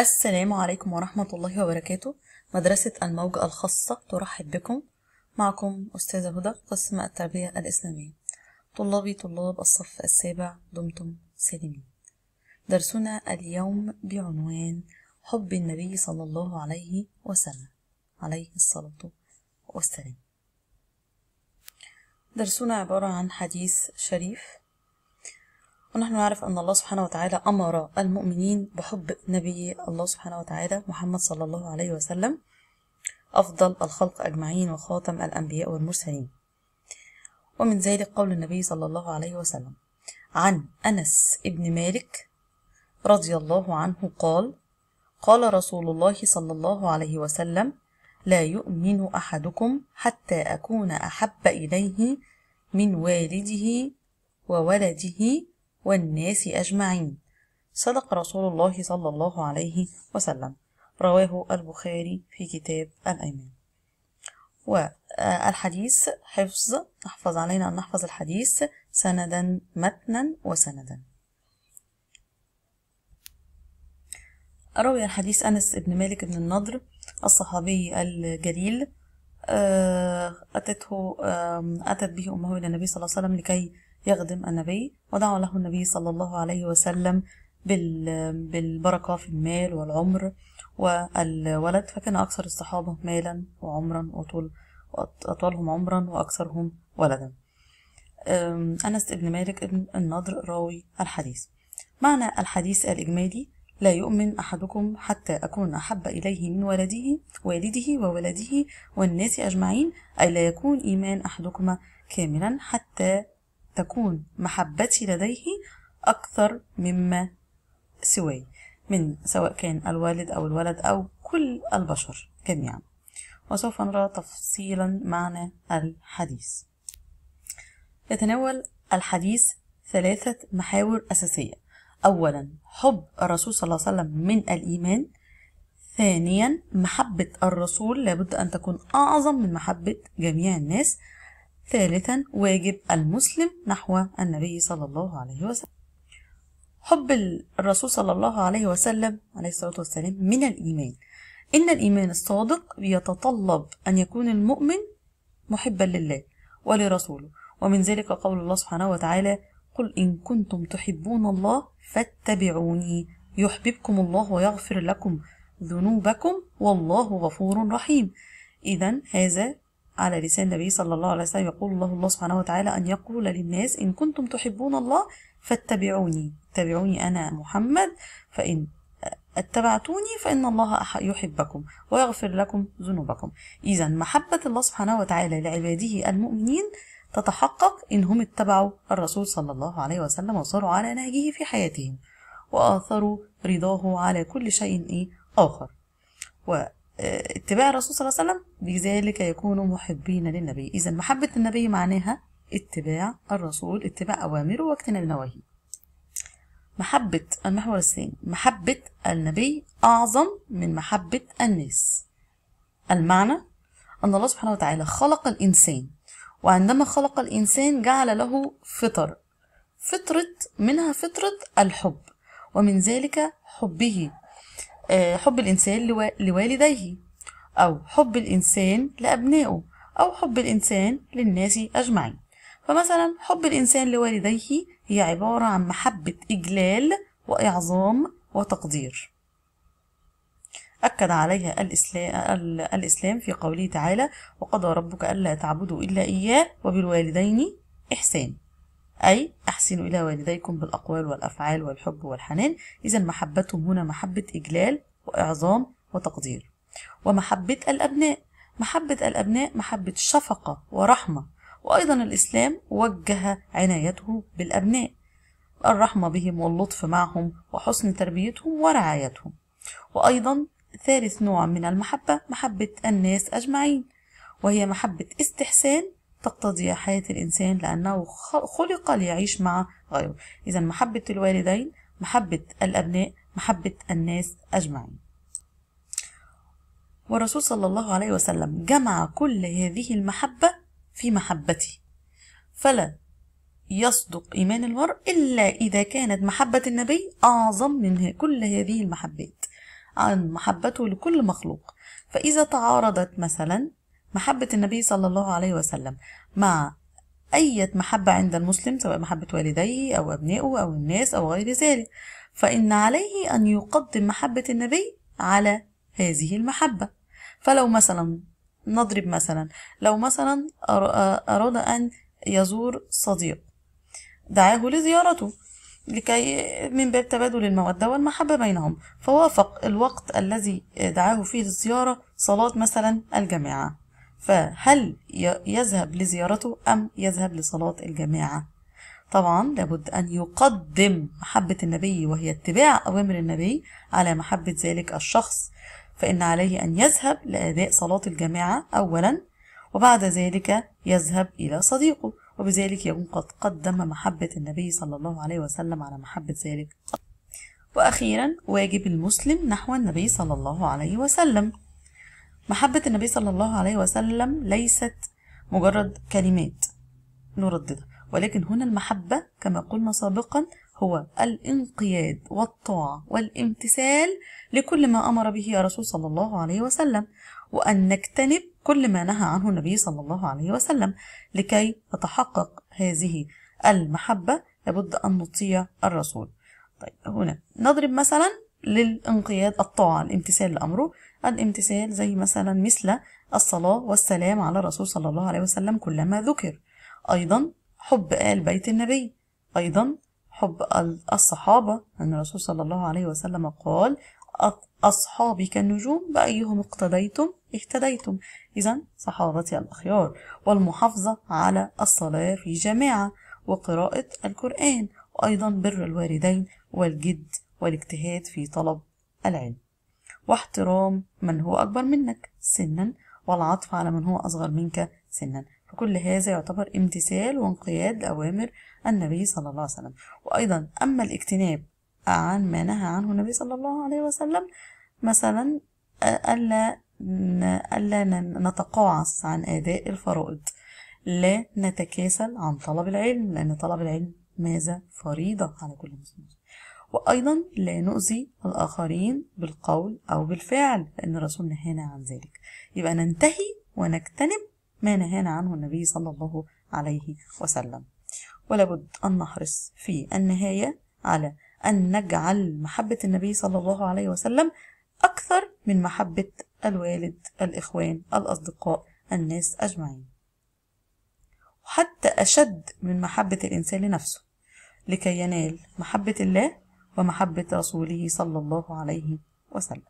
السلام عليكم ورحمة الله وبركاته مدرسة الموجة الخاصة ترحب بكم معكم أستاذة هدى قسم التربية الإسلامية طلابي طلاب الصف السابع دمتم سالمين درسنا اليوم بعنوان حب النبي صلى الله عليه وسلم عليه الصلاة والسلام درسنا عبارة عن حديث شريف ونحن نعرف أن الله سبحانه وتعالى أمر المؤمنين بحب نبي الله سبحانه وتعالى محمد صلى الله عليه وسلم أفضل الخلق أجمعين وخاتم الأنبياء والمرسلين ومن ذلك قول النبي صلى الله عليه وسلم عن أنس ابن مالك رضي الله عنه قال قال رسول الله صلى الله عليه وسلم لا يؤمن أحدكم حتى أكون أحب إليه من والده وولده والناس أجمعين صدق رسول الله صلى الله عليه وسلم رواه البخاري في كتاب الأيمان والحديث آه، حفظ نحفظ علينا أن نحفظ الحديث سندا متنا وسندا روي الحديث أنس بن مالك بن النضر الصحابي الجليل آه، أتته أتت به أمه إلى النبي صلى الله عليه وسلم لكي يخدم النبي ودعا له النبي صلى الله عليه وسلم بالبركة في المال والعمر والولد فكان أكثر الصحابة مالا وعمرا وطول أطولهم عمرا وأكثرهم ولدا أنس ابن مالك ابن النضر راوي الحديث معنى الحديث الإجمالي لا يؤمن أحدكم حتى أكون أحب إليه من ولده والده وولده والناس أجمعين أي لا يكون إيمان أحدكما كاملا حتى تكون محبتي لديه أكثر مما سواي من سواء كان الوالد أو الولد أو كل البشر جميعا وسوف نرى تفصيلا معنى الحديث يتناول الحديث ثلاثة محاور أساسية أولا حب الرسول صلى الله عليه وسلم من الإيمان ثانيا محبة الرسول لابد أن تكون أعظم من محبة جميع الناس ثالثا واجب المسلم نحو النبي صلى الله عليه وسلم حب الرسول صلى الله عليه وسلم عليه الصلاة والسلام من الإيمان إن الإيمان الصادق يتطلب أن يكون المؤمن محبا لله ولرسوله ومن ذلك قول الله سبحانه وتعالى قل إن كنتم تحبون الله فاتبعوني يحببكم الله ويغفر لكم ذنوبكم والله غفور رحيم إذا هذا على لسان النبي صلى الله عليه وسلم يقول الله الله سبحانه وتعالى أن يقول للناس إن كنتم تحبون الله فاتبعوني اتبعوني أنا محمد فإن اتبعتوني فإن الله يحبكم ويغفر لكم ذنوبكم إذا محبة الله سبحانه وتعالى لعباده المؤمنين تتحقق إن هم اتبعوا الرسول صلى الله عليه وسلم وصاروا على نهجه في حياتهم وآثروا رضاه على كل شيء إيه آخر اتباع الرسول صلى الله عليه وسلم بذلك يكونوا محبين للنبي إذا محبة النبي معناها اتباع الرسول اتباع أوامره واجتناب نواهيه محبة المحور الثاني محبة النبي أعظم من محبة الناس المعنى أن الله سبحانه وتعالى خلق الإنسان وعندما خلق الإنسان جعل له فطر فطرة منها فطرة الحب ومن ذلك حبه آه، حب الإنسان لوالديه أو حب الإنسان لأبنائه أو حب الإنسان للناس أجمعين فمثلا حب الإنسان لوالديه هي عبارة عن محبة إجلال وإعظام وتقدير أكد عليها الإسلام في قوله تعالى وقضى ربك ألا تعبدوا إلا إياه وبالوالدين إحسان أي أحسنوا إلى والديكم بالأقوال والأفعال والحب والحنان إذا محبتهم هنا محبة إجلال وإعظام وتقدير ومحبة الأبناء محبة الأبناء محبة شفقة ورحمة وأيضا الإسلام وجه عنايته بالأبناء الرحمة بهم واللطف معهم وحسن تربيتهم ورعايتهم وأيضا ثالث نوع من المحبة محبة الناس أجمعين وهي محبة استحسان تقتضي حياة الإنسان لأنه خلق ليعيش مع غيره إذا محبة الوالدين محبة الأبناء محبة الناس أجمعين والرسول صلى الله عليه وسلم جمع كل هذه المحبة في محبته فلا يصدق إيمان المرء إلا إذا كانت محبة النبي أعظم من كل هذه المحبات عن محبته لكل مخلوق فإذا تعارضت مثلا محبة النبي صلى الله عليه وسلم مع أي محبة عند المسلم سواء محبة والديه أو أبنائه أو الناس أو غير ذلك فإن عليه أن يقدم محبة النبي على هذه المحبة فلو مثلا نضرب مثلا لو مثلا أراد أن يزور صديق دعاه لزيارته لكي من باب تبادل المودة والمحبة بينهم فوافق الوقت الذي دعاه فيه الزيارة صلاة مثلا الجماعة فهل يذهب لزيارته أم يذهب لصلاة الجماعة طبعا لابد أن يقدم محبة النبي وهي اتباع أوامر النبي على محبة ذلك الشخص فإن عليه أن يذهب لأداء صلاة الجماعة أولا وبعد ذلك يذهب إلى صديقه وبذلك يكون قد قدم محبة النبي صلى الله عليه وسلم على محبة ذلك وأخيرا واجب المسلم نحو النبي صلى الله عليه وسلم محبة النبي صلى الله عليه وسلم ليست مجرد كلمات نرددها ولكن هنا المحبة كما قلنا سابقا هو الانقياد والطاعة والامتثال لكل ما أمر به يا رسول صلى الله عليه وسلم وأن نجتنب كل ما نهى عنه النبي صلى الله عليه وسلم لكي تتحقق هذه المحبة لابد أن نطيع الرسول طيب هنا نضرب مثلا للانقياد الطاعة الامتثال لأمره الامتثال زي مثلا مثل الصلاة والسلام على الرسول صلى الله عليه وسلم كلما ذكر أيضا حب آل بيت النبي أيضا حب الصحابة أن الرسول صلى الله عليه وسلم قال أصحابي كالنجوم بأيهم اقتديتم اهتديتم إذا صحابتي الأخيار والمحافظة على الصلاة في جماعة وقراءة القرآن وأيضا بر الوالدين والجد والاجتهاد في طلب العلم واحترام من هو أكبر منك سنا والعطف على من هو أصغر منك سنا فكل هذا يعتبر امتثال وانقياد لأوامر النبي صلى الله عليه وسلم وأيضا أما الاجتناب عن ما نهى عنه النبي صلى الله عليه وسلم مثلا ألا ألا نتقاعس عن أداء الفرائض لا نتكاسل عن طلب العلم لأن طلب العلم ماذا فريضة على كل مسلم وأيضا لا نؤذي الآخرين بالقول أو بالفعل لأن الرسول نهانا عن ذلك يبقى ننتهي ونجتنب ما نهانا عنه النبي صلى الله عليه وسلم ولابد أن نحرص في النهاية على أن نجعل محبة النبي صلى الله عليه وسلم أكثر من محبة الوالد الإخوان الأصدقاء الناس أجمعين وحتى أشد من محبة الإنسان لنفسه لكي ينال محبة الله ومحبة رسوله صلى الله عليه وسلم